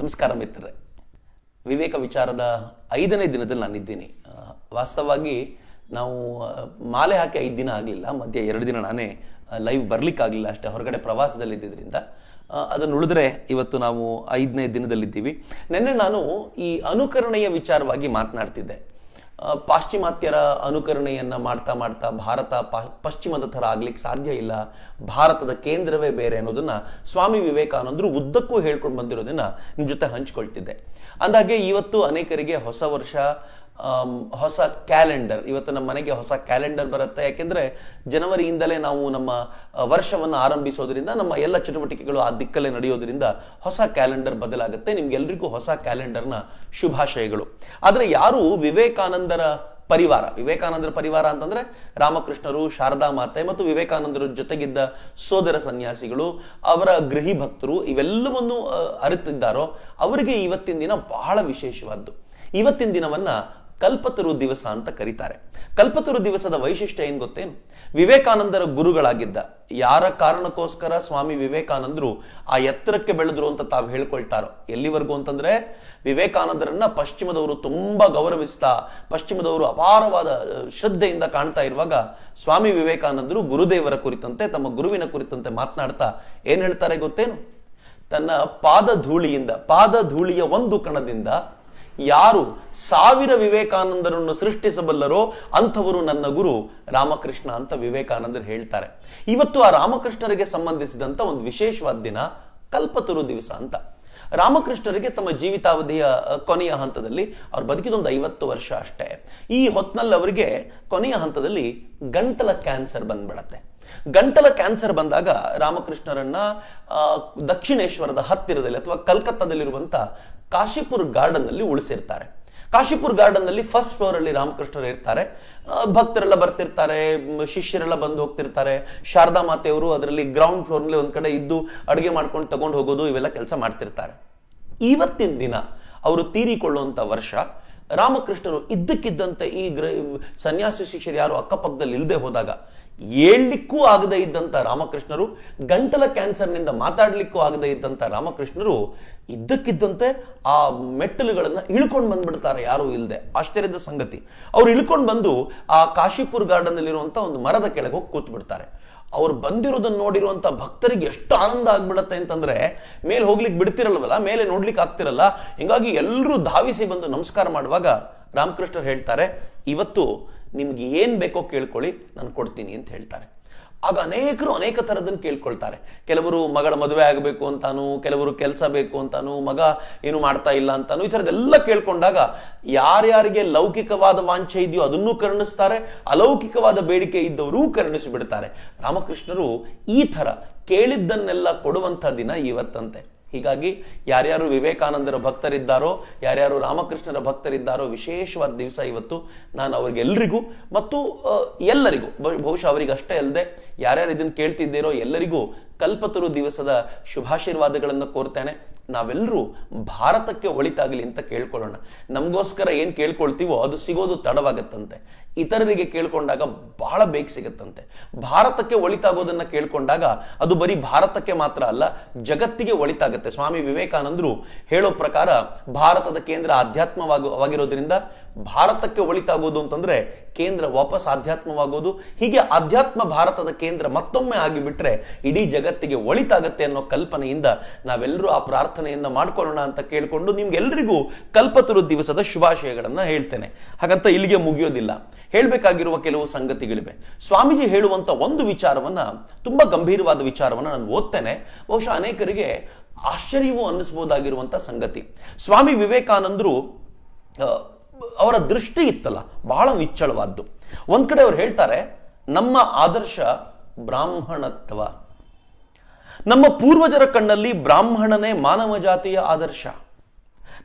ನಮಸ್ಕಾರ ಮಿತ್ರರೆ ವಿವೇಕ ವಿಚಾರದ ಐದನೇ ದಿನದಲ್ಲಿ ನಾನಿದ್ದೀನಿ ವಾಸ್ತವವಾಗಿ ನಾವು ಮಾಲೆ ಹಾಕಿ ಐದು ದಿನ ಆಗಲಿಲ್ಲ ಮಧ್ಯೆ ಎರಡು ದಿನ ನಾನೇ ಲೈವ್ ಬರಲಿಕ್ಕಾಗಲಿಲ್ಲ ಅಷ್ಟೇ ಹೊರಗಡೆ ಪ್ರವಾಸದಲ್ಲಿದ್ದರಿಂದ ಅದನ್ನು ಉಳಿದ್ರೆ ಇವತ್ತು ನಾವು ಐದನೇ ದಿನದಲ್ಲಿದ್ದೀವಿ ನಿನ್ನೆ ನಾನು ಈ ಅನುಕರಣೆಯ ವಿಚಾರವಾಗಿ ಮಾತನಾಡ್ತಿದ್ದೆ ಪಾಶ್ಚಿಮಾತ್ಯರ ಅನುಕರಣೆಯನ್ನು ಮಾಡ್ತಾ ಮಾಡ್ತಾ ಭಾರತ ಪಶ್ಚಿಮದ ಥರ ಆಗ್ಲಿಕ್ಕೆ ಸಾಧ್ಯ ಇಲ್ಲ ಭಾರತದ ಕೇಂದ್ರವೇ ಬೇರೆ ಅನ್ನೋದನ್ನ ಸ್ವಾಮಿ ವಿವೇಕಾನಂದರು ಉದ್ದಕ್ಕೂ ಹೇಳ್ಕೊಂಡು ಬಂದಿರೋದನ್ನ ನಿಮ್ಮ ಜೊತೆ ಹಂಚಿಕೊಳ್ತಿದ್ದೆ ಅಂದಾಗೆ ಇವತ್ತು ಅನೇಕರಿಗೆ ಹೊಸ ವರ್ಷ ಹೊಸ ಕ್ಯಾಲೆಂಡರ್ ಇವತ್ತು ನಮ್ಮ ಮನೆಗೆ ಹೊಸ ಕ್ಯಾಲೆಂಡರ್ ಬರುತ್ತೆ ಯಾಕೆಂದರೆ ಜನವರಿಯಿಂದಲೇ ನಾವು ನಮ್ಮ ವರ್ಷವನ್ನು ಆರಂಭಿಸೋದ್ರಿಂದ ನಮ್ಮ ಎಲ್ಲ ಚಟುವಟಿಕೆಗಳು ಆ ದಿಕ್ಕಲ್ಲೇ ನಡೆಯೋದ್ರಿಂದ ಹೊಸ ಕ್ಯಾಲೆಂಡರ್ ಬದಲಾಗುತ್ತೆ ನಿಮ್ಗೆಲ್ರಿಗೂ ಹೊಸ ಕ್ಯಾಲೆಂಡರ್ನ ಶುಭಾಶಯಗಳು ಆದರೆ ಯಾರು ವಿವೇಕಾನಂದರ ಪರಿವಾರ ವಿವೇಕಾನಂದರ ಪರಿವಾರ ಅಂತಂದ್ರೆ ರಾಮಕೃಷ್ಣರು ಶಾರದಾ ಮಾತೆ ಮತ್ತು ವಿವೇಕಾನಂದರ ಜೊತೆಗಿದ್ದ ಸೋದರ ಸನ್ಯಾಸಿಗಳು ಅವರ ಗೃಹಿ ಭಕ್ತರು ಇವೆಲ್ಲವನ್ನು ಅರಿತಿದ್ದಾರೋ ಅವರಿಗೆ ಇವತ್ತಿನ ದಿನ ಬಹಳ ವಿಶೇಷವಾದ್ದು ಇವತ್ತಿನ ದಿನವನ್ನ ಕಲ್ಪತರು ದಿವಸ ಅಂತ ಕರೀತಾರೆ ಕಲ್ಪತರು ದಿವಸದ ವೈಶಿಷ್ಟ್ಯ ಏನ್ ಗೊತ್ತೇನು ವಿವೇಕಾನಂದರ ಗುರುಗಳಾಗಿದ್ದ ಯಾರ ಕಾರಣಕ್ಕೋಸ್ಕರ ಸ್ವಾಮಿ ವಿವೇಕಾನಂದರು ಆ ಎತ್ತರಕ್ಕೆ ಬೆಳೆದ್ರು ಅಂತ ತಾವು ಹೇಳ್ಕೊಳ್ತಾರೋ ಎಲ್ಲಿವರೆಗೂ ಅಂತಂದ್ರೆ ವಿವೇಕಾನಂದರನ್ನ ಪಶ್ಚಿಮದವರು ತುಂಬಾ ಗೌರವಿಸ್ತಾ ಪಶ್ಚಿಮದವರು ಅಪಾರವಾದ ಶ್ರದ್ಧೆಯಿಂದ ಕಾಣ್ತಾ ಇರುವಾಗ ಸ್ವಾಮಿ ವಿವೇಕಾನಂದರು ಗುರುದೇವರ ಕುರಿತಂತೆ ತಮ್ಮ ಗುರುವಿನ ಕುರಿತಂತೆ ಮಾತನಾಡ್ತಾ ಏನ್ ಹೇಳ್ತಾರೆ ಗೊತ್ತೇನು ತನ್ನ ಪಾದ ಧೂಳಿಯಿಂದ ಪಾದ ಧೂಳಿಯ ಒಂದು ಕಣದಿಂದ ಯಾರು ಸಾವಿರ ವಿವೇಕಾನಂದರನ್ನು ಸೃಷ್ಟಿಸಬಲ್ಲರೋ ಅಂಥವರು ನನ್ನ ಗುರು ರಾಮಕೃಷ್ಣ ಅಂತ ವಿವೇಕಾನಂದರು ಹೇಳ್ತಾರೆ ಇವತ್ತು ಆ ರಾಮಕೃಷ್ಣರಿಗೆ ಸಂಬಂಧಿಸಿದಂತ ಒಂದು ವಿಶೇಷವಾದ ದಿನ ಕಲ್ಪತರು ದಿವಸ ಅಂತ ರಾಮಕೃಷ್ಣರಿಗೆ ತಮ್ಮ ಜೀವಿತಾವಧಿಯ ಕೊನೆಯ ಹಂತದಲ್ಲಿ ಅವ್ರು ಬದುಕಿದೊಂದು ಐವತ್ತು ವರ್ಷ ಅಷ್ಟೇ ಈ ಹೊತ್ತಿನಲ್ಲಿ ಅವರಿಗೆ ಕೊನೆಯ ಹಂತದಲ್ಲಿ ಗಂಟಲ ಕ್ಯಾನ್ಸರ್ ಬಂದ್ಬಿಡತ್ತೆ ಗಂಟಲ ಕ್ಯಾನ್ಸರ್ ಬಂದಾಗ ರಾಮಕೃಷ್ಣರನ್ನ ದಕ್ಷಿಣೇಶ್ವರದ ಹತ್ತಿರದಲ್ಲಿ ಅಥವಾ ಕಲ್ಕತ್ತಾದಲ್ಲಿರುವಂತಹ ಕಾಶಿಪುರ್ ಗಾರ್ಡನ್ ಅಲ್ಲಿ ಉಳಿಸಿರ್ತಾರೆ ಕಾಶಿಪುರ್ ಗಾರ್ಡನ್ ಅಲ್ಲಿ ಫಸ್ಟ್ ಫ್ಲೋರ್ ಅಲ್ಲಿ ರಾಮಕೃಷ್ಣರು ಇರ್ತಾರೆ ಭಕ್ತರೆಲ್ಲ ಬರ್ತಿರ್ತಾರೆ ಶಿಷ್ಯರೆಲ್ಲ ಬಂದು ಹೋಗ್ತಿರ್ತಾರೆ ಶಾರದಾ ಮಾತೆಯವರು ಅದರಲ್ಲಿ ಗ್ರೌಂಡ್ ಫ್ಲೋರ್ ನಲ್ಲಿ ಒಂದ್ ಕಡೆ ಇದ್ದು ಅಡುಗೆ ಮಾಡ್ಕೊಂಡು ತಗೊಂಡು ಹೋಗೋದು ಇವೆಲ್ಲ ಕೆಲಸ ಮಾಡ್ತಿರ್ತಾರೆ ಇವತ್ತಿನ ದಿನ ಅವರು ತೀರಿಕೊಳ್ಳುವಂತ ವರ್ಷ ರಾಮಕೃಷ್ಣರು ಇದ್ದಕ್ಕಿದ್ದಂತೆ ಈ ಗ್ರ ಸನ್ಯಾಸಿ ಶಿಷ್ಯರು ಯಾರು ಅಕ್ಕಪಕ್ಕದಲ್ಲಿ ಇಲ್ಲದೆ ಹೋದಾಗ ಏಳ್ಲಿಕ್ಕೂ ಆಗದೇ ಇದ್ದಂಥ ರಾಮಕೃಷ್ಣರು ಗಂಟಲ ಕ್ಯಾನ್ಸರ್ನಿಂದ ಮಾತಾಡಲಿಕ್ಕೂ ಆಗದೇ ಇದ್ದಂಥ ರಾಮಕೃಷ್ಣರು ಇದ್ದಕ್ಕಿದ್ದಂತೆ ಆ ಮೆಟ್ಟಲುಗಳನ್ನು ಇಳ್ಕೊಂಡು ಬಂದ್ಬಿಡ್ತಾರೆ ಯಾರೂ ಇಲ್ಲದೆ ಆಶ್ಚರ್ಯದ ಸಂಗತಿ ಅವ್ರು ಇಳ್ಕೊಂಡು ಬಂದು ಆ ಕಾಶಿಪುರ್ ಗಾರ್ಡನ್ನಲ್ಲಿರುವಂಥ ಒಂದು ಮರದ ಕೆಳಗೆ ಹೋಗಿ ಕೂತ್ಬಿಡ್ತಾರೆ ಅವ್ರು ಬಂದಿರೋದನ್ನ ನೋಡಿರುವಂಥ ಭಕ್ತರಿಗೆ ಎಷ್ಟು ಆನಂದ ಆಗ್ಬಿಡತ್ತೆ ಅಂತಂದ್ರೆ ಮೇಲೆ ಹೋಗ್ಲಿಕ್ಕೆ ಬಿಡ್ತಿರಲ್ವಲ್ಲ ಮೇಲೆ ನೋಡ್ಲಿಕ್ಕೆ ಆಗ್ತಿರಲ್ಲ ಹಿಂಗಾಗಿ ಎಲ್ಲರೂ ಧಾವಿಸಿ ಬಂದು ನಮಸ್ಕಾರ ಮಾಡುವಾಗ ರಾಮಕೃಷ್ಣರು ಹೇಳ್ತಾರೆ ಇವತ್ತು ನಿಮ್ಗೆ ಏನು ಬೇಕೋ ಕೇಳ್ಕೊಳ್ಳಿ ನಾನು ಕೊಡ್ತೀನಿ ಅಂತ ಹೇಳ್ತಾರೆ ಆಗ ಅನೇಕರು ಅನೇಕ ಥರದನ್ನು ಕೇಳ್ಕೊಳ್ತಾರೆ ಕೆಲವರು ಮಗಳ ಮದುವೆ ಆಗಬೇಕು ಅಂತಾನು ಕೆಲವರು ಕೆಲಸ ಬೇಕು ಅಂತಾನು ಮಗ ಏನು ಮಾಡ್ತಾ ಇಲ್ಲ ಅಂತಾನು ಈ ಥರದ್ದೆಲ್ಲ ಕೇಳ್ಕೊಂಡಾಗ ಯಾರ್ಯಾರಿಗೆ ಲೌಕಿಕವಾದ ವಾಂಛೆ ಇದೆಯೋ ಅದನ್ನೂ ಕರ್ಣಿಸ್ತಾರೆ ಅಲೌಕಿಕವಾದ ಬೇಡಿಕೆ ಇದ್ದವರೂ ಕರುಣಿಸಿಬಿಡ್ತಾರೆ ರಾಮಕೃಷ್ಣರು ಈ ಥರ ಕೇಳಿದ್ದನ್ನೆಲ್ಲ ಕೊಡುವಂಥ ದಿನ ಇವತ್ತಂತೆ ಹೀಗಾಗಿ ಯಾರ್ಯಾರು ವಿವೇಕಾನಂದರ ಭಕ್ತರಿದ್ದಾರೋ ಯಾರ್ಯಾರು ರಾಮಕೃಷ್ಣರ ಭಕ್ತರಿದ್ದಾರೋ ವಿಶೇಷವಾದ ದಿವಸ ಇವತ್ತು ನಾನು ಅವ್ರಿಗೆಲ್ಲರಿಗೂ ಮತ್ತು ಎಲ್ಲರಿಗೂ ಬಹುಶಃ ಅವರಿಗಷ್ಟೇ ಅಲ್ಲದೆ ಯಾರ್ಯಾರು ಇದನ್ನು ಕೇಳ್ತಿದ್ದೀರೋ ಎಲ್ಲರಿಗೂ ಕಲ್ಪತರು ದಿವಸದ ಶುಭಾಶೀರ್ವಾದಗಳನ್ನು ಕೋರ್ತೇನೆ ನಾವೆಲ್ಲರೂ ಭಾರತಕ್ಕೆ ಒಳಿತಾಗಲಿ ಅಂತ ಕೇಳ್ಕೊಳ್ಳೋಣ ನಮಗೋಸ್ಕರ ಏನು ಕೇಳ್ಕೊಳ್ತೀವೋ ಅದು ಸಿಗೋದು ತಡವಾಗತ್ತಂತೆ ಇತರರಿಗೆ ಕೇಳ್ಕೊಂಡಾಗ ಬಹಳ ಬೇಗ ಸಿಗತ್ತಂತೆ ಭಾರತಕ್ಕೆ ಒಳಿತಾಗೋದನ್ನು ಕೇಳ್ಕೊಂಡಾಗ ಅದು ಬರೀ ಭಾರತಕ್ಕೆ ಮಾತ್ರ ಅಲ್ಲ ಜಗತ್ತಿಗೆ ಒಳಿತಾಗತ್ತೆ ಸ್ವಾಮಿ ವಿವೇಕಾನಂದರು ಹೇಳೋ ಪ್ರಕಾರ ಭಾರತದ ಕೇಂದ್ರ ಆಧ್ಯಾತ್ಮವಾಗಿರೋದ್ರಿಂದ ಭಾರತಕ್ಕೆ ಒಳಿತಾಗೋದು ಅಂತಂದ್ರೆ ಕೇಂದ್ರ ವಾಪಸ್ ಆಧ್ಯಾತ್ಮವಾಗೋದು ಹೀಗೆ ಆಧ್ಯಾತ್ಮ ಭಾರತದ ಕೇಂದ್ರ ಮತ್ತೊಮ್ಮೆ ಆಗಿಬಿಟ್ರೆ ಇಡೀ ಜಗತ್ತಿಗೆ ಒಳಿತಾಗತ್ತೆ ಅನ್ನೋ ಕಲ್ಪನೆಯಿಂದ ನಾವೆಲ್ಲರೂ ಆ ಪ್ರಾರ್ಥನೆಯನ್ನ ಮಾಡ್ಕೊಳ್ಳೋಣ ಅಂತ ಕೇಳಿಕೊಂಡು ನಿಮ್ಗೆಲ್ಲರಿಗೂ ಕಲ್ಪತರು ದಿವಸದ ಶುಭಾಶಯಗಳನ್ನು ಹೇಳ್ತೇನೆ ಹಾಗಂತ ಇಲ್ಲಿಗೆ ಮುಗಿಯೋದಿಲ್ಲ ಹೇಳಬೇಕಾಗಿರುವ ಕೆಲವು ಸಂಗತಿಗಳಿವೆ ಸ್ವಾಮೀಜಿ ಹೇಳುವಂತ ಒಂದು ವಿಚಾರವನ್ನ ತುಂಬಾ ಗಂಭೀರವಾದ ವಿಚಾರವನ್ನ ನಾನು ಓದ್ತೇನೆ ಬಹುಶಃ ಅನೇಕರಿಗೆ ಆಶ್ಚರ್ಯವೂ ಅನ್ನಿಸ್ಬೋದಾಗಿರುವಂಥ ಸಂಗತಿ ಸ್ವಾಮಿ ವಿವೇಕಾನಂದರು ಅವರ ದೃಷ್ಟಿ ಇತ್ತಲ್ಲ ಬಹಳ ವಿಚ್ಚಳವಾದ್ದು ಒಂದು ಕಡೆ ಅವ್ರು ಹೇಳ್ತಾರೆ ನಮ್ಮ ಆದರ್ಶ ಬ್ರಾಹ್ಮಣತ್ವ ನಮ್ಮ ಪೂರ್ವಜರ ಕಣ್ಣಲ್ಲಿ ಬ್ರಾಹ್ಮಣನೇ ಮಾನವ ಜಾತಿಯ ಆದರ್ಶ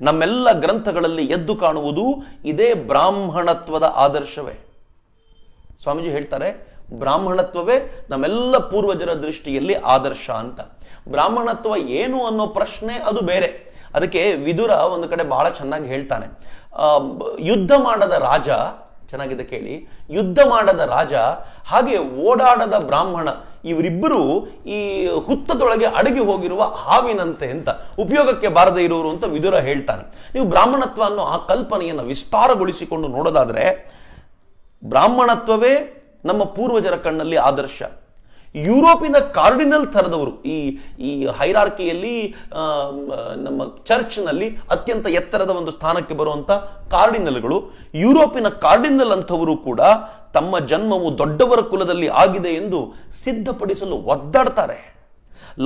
ನಮ್ಮೆಲ್ಲ ಗ್ರಂಥಗಳಲ್ಲಿ ಎದ್ದು ಕಾಣುವುದು ಇದೇ ಬ್ರಾಹ್ಮಣತ್ವದ ಆದರ್ಶವೇ ಸ್ವಾಮೀಜಿ ಹೇಳ್ತಾರೆ ಬ್ರಾಹ್ಮಣತ್ವವೇ ನಮ್ಮೆಲ್ಲ ಪೂರ್ವಜರ ದೃಷ್ಟಿಯಲ್ಲಿ ಆದರ್ಶ ಅಂತ ಬ್ರಾಹ್ಮಣತ್ವ ಏನು ಅನ್ನೋ ಪ್ರಶ್ನೆ ಅದು ಬೇರೆ ಅದಕ್ಕೆ ವಿದುರ ಒಂದು ಕಡೆ ಬಹಳ ಚೆನ್ನಾಗಿ ಹೇಳ್ತಾನೆ ಯುದ್ಧ ಮಾಡದ ರಾಜ ಚೆನ್ನಾಗಿದೆ ಕೇಳಿ ಯುದ್ಧ ಮಾಡದ ರಾಜ ಹಾಗೆ ಓಡಾಡದ ಬ್ರಾಹ್ಮಣ ಇವರಿಬ್ಬರು ಈ ಹುತ್ತದೊಳಗೆ ಅಡಗಿ ಹೋಗಿರುವ ಹಾವಿನಂತೆ ಅಂತ ಉಪಯೋಗಕ್ಕೆ ಬಾರದೇ ಇರುವರು ಅಂತ ವಿದುರ ಹೇಳ್ತಾನೆ ನೀವು ಬ್ರಾಹ್ಮಣತ್ವ ಅನ್ನೋ ಆ ಕಲ್ಪನೆಯನ್ನು ವಿಸ್ತಾರಗೊಳಿಸಿಕೊಂಡು ನೋಡೋದಾದ್ರೆ ಬ್ರಾಹ್ಮಣತ್ವವೇ ನಮ್ಮ ಪೂರ್ವಜರ ಕಣ್ಣಲ್ಲಿ ಆದರ್ಶ ಯುರೋಪಿನ ಕಾರ್ಡಿನಲ್ ಥರದವರು ಈ ಈ ಹೈರಾರ್ಕಿಯಲ್ಲಿ ನಮ್ಮ ಚರ್ಚ್ನಲ್ಲಿ ಅತ್ಯಂತ ಎತ್ತರದ ಒಂದು ಸ್ಥಾನಕ್ಕೆ ಬರುವಂಥ ಕಾರ್ಡಿನಲ್ಗಳು ಯುರೋಪಿನ ಕಾರ್ಡಿನಲ್ ಅಂಥವರು ಕೂಡ ತಮ್ಮ ಜನ್ಮವು ದೊಡ್ಡವರ ಕುಲದಲ್ಲಿ ಆಗಿದೆ ಎಂದು ಸಿದ್ಧಪಡಿಸಲು ಒದ್ದಾಡ್ತಾರೆ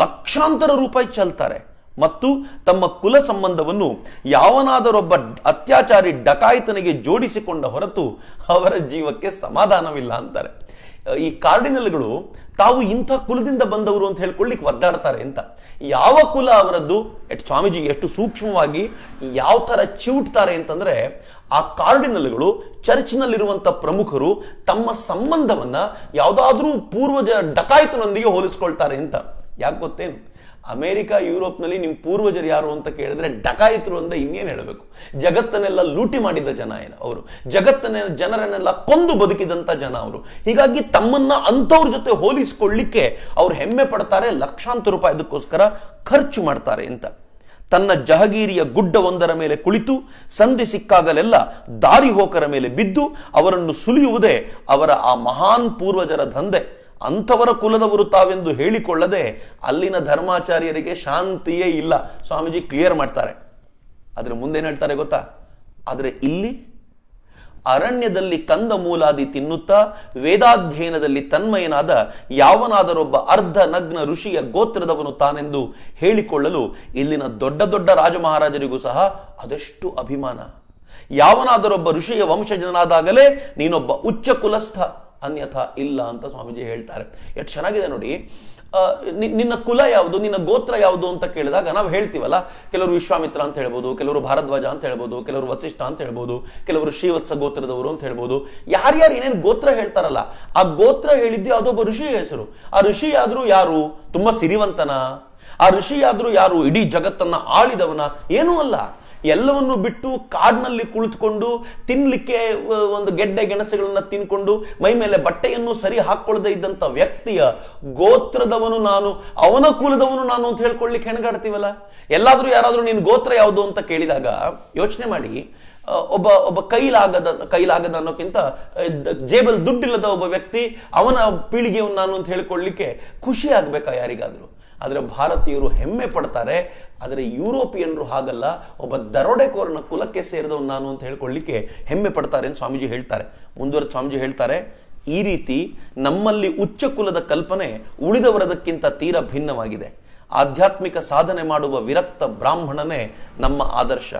ಲಕ್ಷಾಂತರ ರೂಪಾಯಿ ಚೆಲ್ತಾರೆ ಮತ್ತು ತಮ್ಮ ಕುಲ ಸಂಬಂಧವನ್ನು ಯಾವನಾದರೊಬ್ಬ ಅತ್ಯಾಚಾರಿ ಡಕಾಯಿತನಿಗೆ ಜೋಡಿಸಿಕೊಂಡ ಹೊರತು ಅವರ ಜೀವಕ್ಕೆ ಸಮಾಧಾನವಿಲ್ಲ ಅಂತಾರೆ ಈ ಕಾರ್ಡಿನಲ್ಗಳು ತಾವು ಇಂಥ ಕುಲದಿಂದ ಬಂದವರು ಅಂತ ಹೇಳ್ಕೊಳ್ಳಿಕ್ಕೆ ಒದ್ದಾಡ್ತಾರೆ ಅಂತ ಯಾವ ಕುಲ ಅವರದ್ದು ಎಟ್ ಸ್ವಾಮೀಜಿ ಎಷ್ಟು ಸೂಕ್ಷ್ಮವಾಗಿ ಯಾವ ತರ ಚಿವುಟ್ತಾರೆ ಅಂತಂದ್ರೆ ಆ ಕಾರ್ಡಿನಲ್ಗಳು ಚರ್ಚ್ನಲ್ಲಿರುವಂಥ ಪ್ರಮುಖರು ತಮ್ಮ ಸಂಬಂಧವನ್ನ ಯಾವುದಾದ್ರೂ ಪೂರ್ವಜ ಡಕಾಯಿತನೊಂದಿಗೆ ಹೋಲಿಸ್ಕೊಳ್ತಾರೆ ಅಂತ ಯಾಕೆ ಗೊತ್ತೇನು ಅಮೇರಿಕಾ ಯುರೋಪ್ನಲ್ಲಿ ನಿಮ್ಮ ಪೂರ್ವಜರು ಯಾರು ಅಂತ ಕೇಳಿದ್ರೆ ಡಕಾಯಿತರು ಅಂತ ಇನ್ನೇನು ಹೇಳಬೇಕು ಜಗತ್ತನ್ನೆಲ್ಲ ಲೂಟಿ ಮಾಡಿದ ಜನ ಏನು ಅವರು ಜಗತ್ತನ್ನ ಜನರನ್ನೆಲ್ಲ ಕೊಂದು ಬದುಕಿದಂಥ ಜನ ಅವರು ಹೀಗಾಗಿ ತಮ್ಮನ್ನ ಅಂಥವ್ರ ಜೊತೆ ಹೋಲಿಸ್ಕೊಳ್ಳಿಕ್ಕೆ ಅವ್ರು ಹೆಮ್ಮೆ ಪಡ್ತಾರೆ ಲಕ್ಷಾಂತರ ರೂಪಾಯಿ ಅದಕ್ಕೋಸ್ಕರ ಖರ್ಚು ಮಾಡ್ತಾರೆ ಅಂತ ತನ್ನ ಜಹಗೀರಿಯ ಗುಡ್ಡವೊಂದರ ಮೇಲೆ ಕುಳಿತು ಸಂಧಿ ಸಿಕ್ಕಾಗಲೆಲ್ಲ ದಾರಿಹೋಕರ ಮೇಲೆ ಬಿದ್ದು ಅವರನ್ನು ಸುಲಿಯುವುದೇ ಅವರ ಆ ಮಹಾನ್ ಪೂರ್ವಜರ ದಂಧೆ ಅಂಥವರ ಕುಲದವರು ತಾವೆಂದು ಹೇಳಿಕೊಳ್ಳದೆ ಅಲ್ಲಿನ ಧರ್ಮಾಚಾರ್ಯರಿಗೆ ಶಾಂತಿಯೇ ಇಲ್ಲ ಸ್ವಾಮೀಜಿ ಕ್ಲಿಯರ್ ಮಾಡ್ತಾರೆ ಆದರೆ ಮುಂದೇನು ಹೇಳ್ತಾರೆ ಗೊತ್ತಾ ಆದರೆ ಇಲ್ಲಿ ಅರಣ್ಯದಲ್ಲಿ ಕಂದ ಮೂಲಾದಿ ತಿನ್ನುತ್ತಾ ವೇದಾಧ್ಯಯನದಲ್ಲಿ ತನ್ಮಯನಾದ ಯಾವನಾದರೊಬ್ಬ ಅರ್ಧ ನಗ್ನ ಋಷಿಯ ಗೋತ್ರದವನು ತಾನೆಂದು ಹೇಳಿಕೊಳ್ಳಲು ಇಲ್ಲಿನ ದೊಡ್ಡ ದೊಡ್ಡ ರಾಜಮಹಾರಾಜರಿಗೂ ಸಹ ಅದೆಷ್ಟು ಅಭಿಮಾನ ಯಾವನಾದರೊಬ್ಬ ಋಷಿಯ ವಂಶಜನಾದಾಗಲೇ ನೀನೊಬ್ಬ ಉಚ್ಚ ಕುಲಸ್ಥ ಅನ್ಯಥಾ ಇಲ್ಲ ಅಂತ ಸ್ವಾಮೀಜಿ ಹೇಳ್ತಾರೆ ಎಷ್ಟು ಚೆನ್ನಾಗಿದೆ ನೋಡಿ ನಿನ್ನ ಕುಲ ಯಾವುದು ನಿನ್ನ ಗೋತ್ರ ಯಾವುದು ಅಂತ ಕೇಳಿದಾಗ ನಾವು ಹೇಳ್ತೀವಲ್ಲ ಕೆಲವರು ವಿಶ್ವಾಮಿತ್ರ ಅಂತ ಹೇಳ್ಬೋದು ಕೆಲವರು ಭಾರದ್ವಾಜ ಅಂತ ಹೇಳ್ಬೋದು ಕೆಲವರು ವಸಿಷ್ಠ ಅಂತ ಹೇಳ್ಬೋದು ಕೆಲವರು ಶ್ರೀವತ್ಸ ಗೋತ್ರದವರು ಅಂತ ಹೇಳ್ಬೋದು ಯಾರ್ಯಾರು ಏನೇನು ಗೋತ್ರ ಹೇಳ್ತಾರಲ್ಲ ಆ ಗೋತ್ರ ಹೇಳಿದ್ದು ಅದೊಬ್ಬ ಋಷಿ ಹೆಸರು ಆ ಋಷಿ ಯಾರು ತುಂಬಾ ಸಿರಿವಂತನ ಆ ಋಷಿಯಾದರೂ ಯಾರು ಇಡೀ ಜಗತ್ತನ್ನ ಆಳಿದವನ ಏನೂ ಅಲ್ಲ ಎಲ್ಲವನ್ನು ಬಿಟ್ಟು ಕಾಡಿನಲ್ಲಿ ಕುಳಿತುಕೊಂಡು ತಿನ್ನಲಿಕ್ಕೆ ಒಂದು ಗೆಡ್ಡೆ ಗೆಣಸುಗಳನ್ನು ತಿನ್ಕೊಂಡು ಮೈ ಮೇಲೆ ಬಟ್ಟೆಯನ್ನು ಸರಿ ಹಾಕೊಳ್ಳದೆ ಇದ್ದಂಥ ವ್ಯಕ್ತಿಯ ಗೋತ್ರದವನು ನಾನು ಅವನ ಕುಲದವನು ನಾನು ಅಂತ ಹೇಳ್ಕೊಳ್ಳಿಕ್ಕೆ ಹೆಣಗಾಡ್ತೀವಲ್ಲ ಎಲ್ಲಾದರೂ ಯಾರಾದರೂ ನಿನ್ನ ಗೋತ್ರ ಯಾವುದು ಅಂತ ಕೇಳಿದಾಗ ಯೋಚನೆ ಮಾಡಿ ಒಬ್ಬ ಒಬ್ಬ ಕೈಲಾಗದ ಕೈಲಾಗದ ಅನ್ನೋಕ್ಕಿಂತ ಜೇಬಲ್ ದುಡ್ಡಿಲ್ಲದ ಒಬ್ಬ ವ್ಯಕ್ತಿ ಅವನ ಪೀಳಿಗೆಯನ್ನು ನಾನು ಅಂತ ಹೇಳ್ಕೊಳ್ಳಿಕ್ಕೆ ಖುಷಿ ಆಗ್ಬೇಕಾ ಯಾರಿಗಾದರೂ ಆದರೆ ಭಾರತೀಯರು ಹೆಮ್ಮೆ ಪಡ್ತಾರೆ ಆದರೆ ಯುರೋಪಿಯನ್ರು ಹಾಗಲ್ಲ ಒಬ್ಬ ದರೋಡೆಕೋರನ ಕುಲಕ್ಕೆ ಸೇರಿದವನು ನಾನು ಅಂತ ಹೇಳ್ಕೊಳ್ಳಿಕ್ಕೆ ಹೆಮ್ಮೆ ಪಡ್ತಾರೆ ಅಂತ ಸ್ವಾಮೀಜಿ ಹೇಳ್ತಾರೆ ಮುಂದುವರೆದ ಸ್ವಾಮೀಜಿ ಹೇಳ್ತಾರೆ ಈ ರೀತಿ ನಮ್ಮಲ್ಲಿ ಉಚ್ಚ ಕುಲದ ಕಲ್ಪನೆ ಉಳಿದವರದಕ್ಕಿಂತ ತೀರ ಭಿನ್ನವಾಗಿದೆ ಆಧ್ಯಾತ್ಮಿಕ ಸಾಧನೆ ಮಾಡುವ ವಿರಕ್ತ ಬ್ರಾಹ್ಮಣನೇ ನಮ್ಮ ಆದರ್ಶ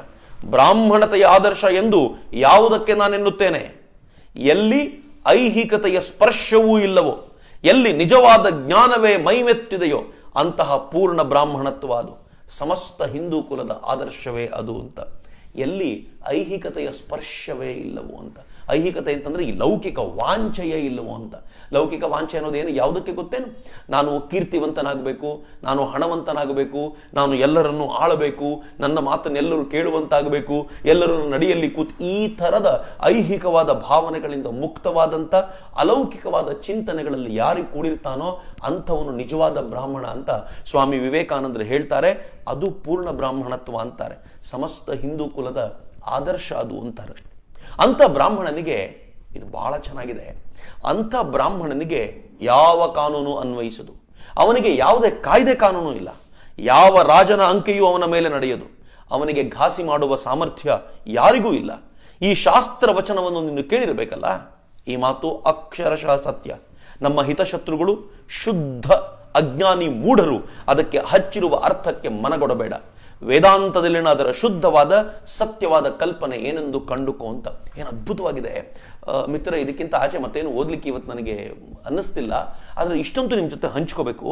ಬ್ರಾಹ್ಮಣತೆಯ ಆದರ್ಶ ಎಂದು ಯಾವುದಕ್ಕೆ ನಾನೆನ್ನುತ್ತೇನೆ ಎಲ್ಲಿ ಐಹಿಕತೆಯ ಸ್ಪರ್ಶವೂ ಇಲ್ಲವೋ ಎಲ್ಲಿ ನಿಜವಾದ ಜ್ಞಾನವೇ ಮೈಮೆತ್ತಿದೆಯೋ ಅಂತಹ ಪೂರ್ಣ ಬ್ರಾಹ್ಮಣತ್ವ ಅದು ಸಮಸ್ತ ಹಿಂದೂ ಕುಲದ ಆದರ್ಶವೇ ಅದು ಅಂತ ಎಲ್ಲಿ ಐಹಿಕತೆಯ ಸ್ಪರ್ಶವೇ ಇಲ್ಲವೋ ಅಂತ ಐಹಿಕತೆ ಅಂತಂದರೆ ಈ ಲೌಕಿಕ ವಾಂಛೆಯೇ ಇಲ್ಲವೋ ಅಂತ ಲೌಕಿಕ ವಾಂಛೆ ಅನ್ನೋದೇನು ಯಾವುದಕ್ಕೆ ಗೊತ್ತೇನು ನಾನು ಕೀರ್ತಿವಂತನಾಗಬೇಕು ನಾನು ಹಣವಂತನಾಗಬೇಕು ನಾನು ಎಲ್ಲರನ್ನು ಆಳಬೇಕು ನನ್ನ ಮಾತನ್ನೆಲ್ಲರೂ ಕೇಳುವಂತಾಗಬೇಕು ಎಲ್ಲರನ್ನು ನಡೆಯಲ್ಲಿ ಕೂತ್ ಈ ಥರದ ಐಹಿಕವಾದ ಭಾವನೆಗಳಿಂದ ಮುಕ್ತವಾದಂಥ ಅಲೌಕಿಕವಾದ ಚಿಂತನೆಗಳಲ್ಲಿ ಯಾರಿಗೆ ಕೂಡಿರ್ತಾನೋ ಅಂಥವನು ನಿಜವಾದ ಬ್ರಾಹ್ಮಣ ಅಂತ ಸ್ವಾಮಿ ವಿವೇಕಾನಂದರು ಹೇಳ್ತಾರೆ ಅದು ಪೂರ್ಣ ಬ್ರಾಹ್ಮಣತ್ವ ಅಂತಾರೆ ಸಮಸ್ತ ಹಿಂದೂ ಕುಲದ ಆದರ್ಶ ಅದು ಅಂತಾರೆ ಅಂಥ ಬ್ರಾಹ್ಮಣನಿಗೆ ಇದು ಬಹಳ ಚೆನ್ನಾಗಿದೆ ಅಂಥ ಬ್ರಾಹ್ಮಣನಿಗೆ ಯಾವ ಕಾನೂನು ಅನ್ವಯಿಸದು ಅವನಿಗೆ ಯಾವುದೇ ಕಾಯ್ದೆ ಕಾನೂನು ಇಲ್ಲ ಯಾವ ರಾಜನ ಅಂಕೆಯೂ ಅವನ ಮೇಲೆ ನಡೆಯದು ಅವನಿಗೆ ಘಾಸಿ ಮಾಡುವ ಸಾಮರ್ಥ್ಯ ಯಾರಿಗೂ ಇಲ್ಲ ಈ ಶಾಸ್ತ್ರ ವಚನವನ್ನು ನೀನು ಕೇಳಿರಬೇಕಲ್ಲ ಈ ಮಾತು ಅಕ್ಷರಶಃ ಸತ್ಯ ನಮ್ಮ ಹಿತಶತ್ರುಗಳು ಶುದ್ಧ ಅಜ್ಞಾನಿ ಮೂಢರು ಅದಕ್ಕೆ ಹಚ್ಚಿರುವ ಅರ್ಥಕ್ಕೆ ಮನಗೊಡಬೇಡ ವೇದಾಂತದಲ್ಲಿನ ಅದರ ಶುದ್ಧವಾದ ಸತ್ಯವಾದ ಕಲ್ಪನೆ ಏನೆಂದು ಕಂಡುಕೋ ಅಂತ ಏನು ಅದ್ಭುತವಾಗಿದೆ ಮಿತ್ರ ಇದಕ್ಕಿಂತ ಆಚೆ ಮತ್ತೇನು ಓದ್ಲಿಕ್ಕೆ ಇವತ್ತು ನನಗೆ ಅನ್ನಿಸ್ತಿಲ್ಲ ಆದರೆ ಇಷ್ಟಂತೂ ನಿಮ್ಮ ಜೊತೆ ಹಂಚ್ಕೋಬೇಕು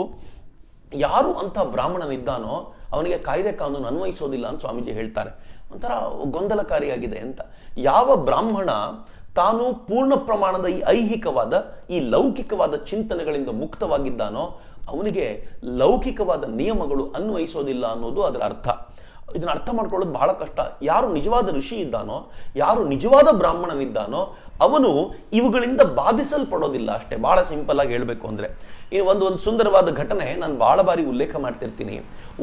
ಯಾರು ಅಂತ ಬ್ರಾಹ್ಮಣನಿದ್ದಾನೋ ಅವನಿಗೆ ಕಾಯ್ದೆ ಕಾನೂನು ಅನ್ವಯಿಸೋದಿಲ್ಲ ಅಂತ ಸ್ವಾಮೀಜಿ ಹೇಳ್ತಾರೆ ಒಂಥರ ಗೊಂದಲಕಾರಿಯಾಗಿದೆ ಅಂತ ಯಾವ ಬ್ರಾಹ್ಮಣ ತಾನು ಪೂರ್ಣ ಪ್ರಮಾಣದ ಈ ಐಹಿಕವಾದ ಈ ಲೌಕಿಕವಾದ ಚಿಂತನೆಗಳಿಂದ ಮುಕ್ತವಾಗಿದ್ದಾನೋ ಅವನಿಗೆ ಲೌಕಿಕವಾದ ನಿಯಮಗಳು ಅನ್ವಯಿಸೋದಿಲ್ಲ ಅನ್ನೋದು ಅದರ ಅರ್ಥ ಇದನ್ನು ಅರ್ಥ ಮಾಡ್ಕೊಳ್ಳೋದು ಬಹಳ ಕಷ್ಟ ಯಾರು ನಿಜವಾದ ಋಷಿ ಇದ್ದಾನೋ ಯಾರು ನಿಜವಾದ ಬ್ರಾಹ್ಮಣನಿದ್ದಾನೋ ಅವನು ಇವುಗಳಿಂದ ಬಾಧಿಸಲ್ಪಡೋದಿಲ್ಲ ಅಷ್ಟೇ ಬಹಳ ಸಿಂಪಲ್ ಆಗಿ ಹೇಳಬೇಕು ಅಂದರೆ ಒಂದು ಒಂದು ಸುಂದರವಾದ ಘಟನೆ ನಾನು ಬಹಳ ಬಾರಿ ಉಲ್ಲೇಖ ಮಾಡ್ತಿರ್ತೀನಿ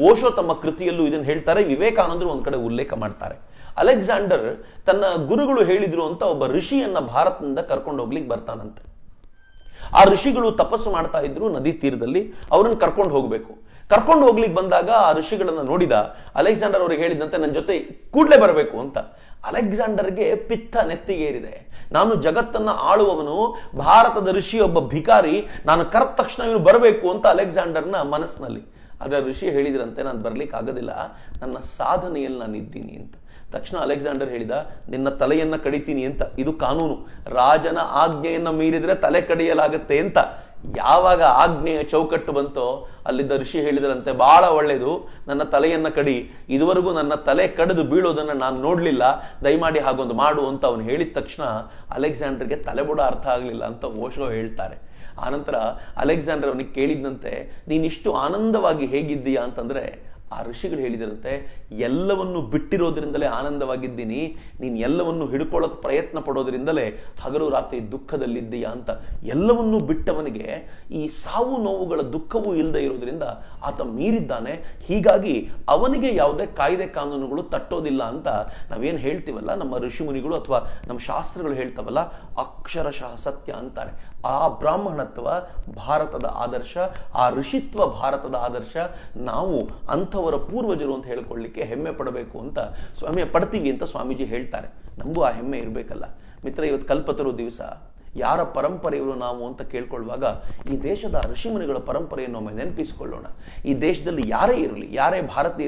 ಓಶೋ ತಮ್ಮ ಕೃತಿಯಲ್ಲೂ ಇದನ್ನು ಹೇಳ್ತಾರೆ ವಿವೇಕಾನಂದರು ಒಂದು ಕಡೆ ಉಲ್ಲೇಖ ಮಾಡ್ತಾರೆ ಅಲೆಕ್ಸಾಂಡರ್ ತನ್ನ ಗುರುಗಳು ಹೇಳಿದ್ರು ಅಂತ ಒಬ್ಬ ಋಷಿಯನ್ನ ಭಾರತದಿಂದ ಕರ್ಕೊಂಡು ಹೋಗ್ಲಿಕ್ಕೆ ಬರ್ತಾನಂತೆ ಆ ಋಷಿಗಳು ತಪಸ್ಸು ಮಾಡ್ತಾ ಇದ್ರು ನದಿ ತೀರದಲ್ಲಿ ಅವ್ರನ್ನ ಕರ್ಕೊಂಡು ಹೋಗಬೇಕು ಕರ್ಕೊಂಡು ಹೋಗ್ಲಿಕ್ಕೆ ಬಂದಾಗ ಆ ಋಷಿಗಳನ್ನ ನೋಡಿದ ಅಲೆಕ್ಸಾಂಡರ್ ಅವ್ರಿಗೆ ಹೇಳಿದಂತೆ ನನ್ನ ಜೊತೆ ಕೂಡಲೇ ಬರಬೇಕು ಅಂತ ಅಲೆಕ್ಸಾಂಡರ್ಗೆ ಪಿತ್ತ ನೆತ್ತಿಗೇರಿದೆ ನಾನು ಜಗತ್ತನ್ನ ಆಳುವವನು ಭಾರತದ ಋಷಿ ಒಬ್ಬ ಭಿಕಾರಿ ನಾನು ಕರೆದ ತಕ್ಷಣ ಇವನು ಬರಬೇಕು ಅಂತ ಅಲೆಕ್ಸಾಂಡರ್ನ ಮನಸ್ಸಿನಲ್ಲಿ ಆದರೆ ಋಷಿ ಹೇಳಿದ್ರಂತೆ ನಾನು ಬರ್ಲಿಕ್ಕೆ ಆಗೋದಿಲ್ಲ ನನ್ನ ಸಾಧನೆಯಲ್ಲಿ ನಾನು ಇದ್ದೀನಿ ಅಂತ ತಕ್ಷಣ ಅಲೆಕ್ಸಾಂಡರ್ ಹೇಳಿದ ನಿನ್ನ ತಲೆಯನ್ನ ಕಡಿತೀನಿ ಅಂತ ಇದು ಕಾನೂನು ರಾಜನ ಆಜ್ಞೆಯನ್ನು ಮೀರಿದ್ರೆ ತಲೆ ಕಡಿಯಲಾಗತ್ತೆ ಅಂತ ಯಾವಾಗ ಆಜ್ಞೆಯ ಚೌಕಟ್ಟು ಬಂತೋ ಅಲ್ಲಿದ್ದ ಋಷಿ ಹೇಳಿದರಂತೆ ಬಹಳ ಒಳ್ಳೆಯದು ನನ್ನ ತಲೆಯನ್ನ ಕಡಿ ಇದುವರೆಗೂ ನನ್ನ ತಲೆ ಕಡಿದು ಬೀಳೋದನ್ನ ನಾನು ನೋಡಲಿಲ್ಲ ದಯಮಾಡಿ ಹಾಗೊಂದು ಮಾಡು ಅಂತ ಅವನು ಹೇಳಿದ ತಕ್ಷಣ ಅಲೆಕ್ಸಾಂಡರ್ಗೆ ತಲೆಬುಡ ಅರ್ಥ ಆಗಲಿಲ್ಲ ಅಂತ ಓಶೋ ಹೇಳ್ತಾರೆ ಆನಂತರ ಅಲೆಕ್ಸಾಂಡರ್ ಅವನಿಗೆ ಕೇಳಿದಂತೆ ನೀನಿಷ್ಟು ಆನಂದವಾಗಿ ಹೇಗಿದ್ದೀಯಾ ಅಂತಂದ್ರೆ ಆ ಋಷಿಗಳು ಹೇಳಿದರಂತೆ ಎಲ್ಲವನ್ನು ಬಿಟ್ಟಿರೋದ್ರಿಂದಲೇ ಆನಂದವಾಗಿದ್ದೀನಿ ನೀನು ಎಲ್ಲವನ್ನು ಹಿಡ್ಕೊಳ್ಳೋಕೆ ಪ್ರಯತ್ನ ಪಡೋದ್ರಿಂದಲೇ ಹಗಲು ರಾತ್ರಿ ದುಃಖದಲ್ಲಿದ್ದೀಯಾ ಅಂತ ಎಲ್ಲವನ್ನು ಬಿಟ್ಟವನಿಗೆ ಈ ಸಾವು ನೋವುಗಳ ದುಃಖವೂ ಇಲ್ಲದೆ ಇರೋದ್ರಿಂದ ಆತ ಮೀರಿದ್ದಾನೆ ಹೀಗಾಗಿ ಅವನಿಗೆ ಯಾವುದೇ ಕಾಯ್ದೆ ಕಾನೂನುಗಳು ತಟ್ಟೋದಿಲ್ಲ ಅಂತ ನಾವೇನು ಹೇಳ್ತೀವಲ್ಲ ನಮ್ಮ ಋಷಿ ಮುನಿಗಳು ಅಥವಾ ನಮ್ಮ ಶಾಸ್ತ್ರಗಳು ಹೇಳ್ತಾವಲ್ಲ ಅಕ್ಷರಶಃ ಸತ್ಯ ಅಂತಾರೆ ಆ ಬ್ರಾಹ್ಮಣತ್ವ ಭಾರತದ ಆದರ್ಶ ಆ ಋಷಿತ್ವ ಭಾರತದ ಆದರ್ಶ ನಾವು ಅಂಥವರ ಪೂರ್ವಜರು ಅಂತ ಹೇಳ್ಕೊಳ್ಳಿಕ್ಕೆ ಹೆಮ್ಮೆ ಪಡಬೇಕು ಅಂತ ಸ್ವಾಮಿ ಪಡ್ತೀವಿ ಅಂತ ಸ್ವಾಮೀಜಿ ಹೇಳ್ತಾರೆ ನಮಗೂ ಆ ಹೆಮ್ಮೆ ಇರಬೇಕಲ್ಲ ಮಿತ್ರ ಇವತ್ತು ಕಲ್ಪತರು ದಿವಸ ಯಾರ ಪರಂಪರೆಯವರು ನಾವು ಅಂತ ಕೇಳ್ಕೊಳ್ಳುವಾಗ ಈ ದೇಶದ ಋಷಿಮುನಿಗಳ ಪರಂಪರೆಯನ್ನು ಒಮ್ಮೆ ನೆನಪಿಸಿಕೊಳ್ಳೋಣ ಈ ದೇಶದಲ್ಲಿ ಯಾರೇ ಇರಲಿ ಯಾರೇ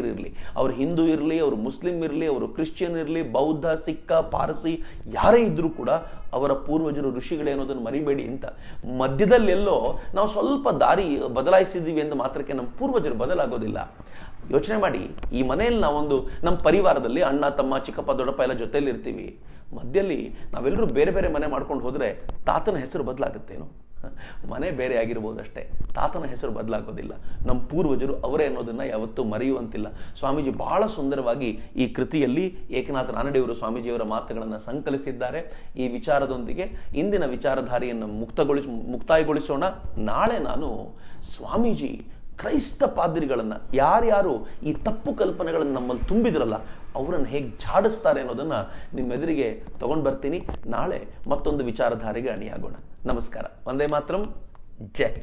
ಇರಲಿ ಅವರು ಹಿಂದೂ ಇರಲಿ ಅವರು ಮುಸ್ಲಿಂ ಇರಲಿ ಅವರು ಕ್ರಿಶ್ಚಿಯನ್ ಇರಲಿ ಬೌದ್ಧ ಸಿಕ್ಕ ಪಾರಸಿ ಯಾರೇ ಇದ್ದರೂ ಕೂಡ ಅವರ ಪೂರ್ವಜರು ಋಷಿಗಳೇ ಅನ್ನೋದನ್ನು ಮರಿಬೇಡಿ ಅಂತ ಮಧ್ಯದಲ್ಲೆಲ್ಲೋ ನಾವು ಸ್ವಲ್ಪ ದಾರಿ ಬದಲಾಯಿಸಿದ್ದೀವಿ ಎಂದು ಮಾತ್ರಕ್ಕೆ ನಮ್ಮ ಪೂರ್ವಜರು ಬದಲಾಗೋದಿಲ್ಲ ಯೋಚನೆ ಮಾಡಿ ಈ ಮನೆಯಲ್ಲಿ ನಾವೊಂದು ನಮ್ಮ ಪರಿವಾರದಲ್ಲಿ ಅಣ್ಣ ತಮ್ಮ ಚಿಕ್ಕಪ್ಪ ದೊಡ್ಡಪ್ಪ ಎಲ್ಲ ಜೊತೆಯಲ್ಲಿರ್ತೀವಿ ಮಧ್ಯದಲ್ಲಿ ನಾವೆಲ್ಲರೂ ಬೇರೆ ಬೇರೆ ಮನೆ ಮಾಡ್ಕೊಂಡು ಹೋದರೆ ತಾತನ ಹೆಸರು ಬದಲಾಗುತ್ತೇನು ಮನೆ ಬೇರೆ ಆಗಿರ್ಬೋದಷ್ಟೇ ತಾತನ ಹೆಸರು ಬದಲಾಗೋದಿಲ್ಲ ನಮ್ಮ ಪೂರ್ವಜರು ಅವರೇ ಅನ್ನೋದನ್ನು ಯಾವತ್ತೂ ಮರೆಯುವಂತಿಲ್ಲ ಸ್ವಾಮೀಜಿ ಬಹಳ ಸುಂದರವಾಗಿ ಈ ಕೃತಿಯಲ್ಲಿ ಏಕನಾಥ ನಾನಡಿಯವರು ಸ್ವಾಮೀಜಿಯವರ ಮಾತುಗಳನ್ನು ಸಂಕಲಿಸಿದ್ದಾರೆ ಈ ವಿಚಾರದೊಂದಿಗೆ ಇಂದಿನ ವಿಚಾರಧಾರೆಯನ್ನು ಮುಕ್ತಗೊಳಿಸ್ ಮುಕ್ತಾಯಗೊಳಿಸೋಣ ನಾಳೆ ನಾನು ಸ್ವಾಮೀಜಿ ಕ್ರೈಸ್ತ ಪಾದ್ರಿಗಳನ್ನು ಯಾರ್ಯಾರು ಈ ತಪ್ಪು ಕಲ್ಪನೆಗಳನ್ನು ನಮ್ಮಲ್ಲಿ ತುಂಬಿದ್ರಲ್ಲ ಅವರನ್ನು ಹೇಗೆ ಝಾಡಿಸ್ತಾರೆ ಅನ್ನೋದನ್ನು ನಿಮ್ಮೆದುರಿಗೆ ತೊಗೊಂಡು ಬರ್ತೀನಿ ನಾಳೆ ಮತ್ತೊಂದು ವಿಚಾರಧಾರೆಗೆ ಅಣಿಯಾಗೋಣ ನಮಸ್ಕಾರ ಒಂದೇ ಮಾತ್ರ ಜೈ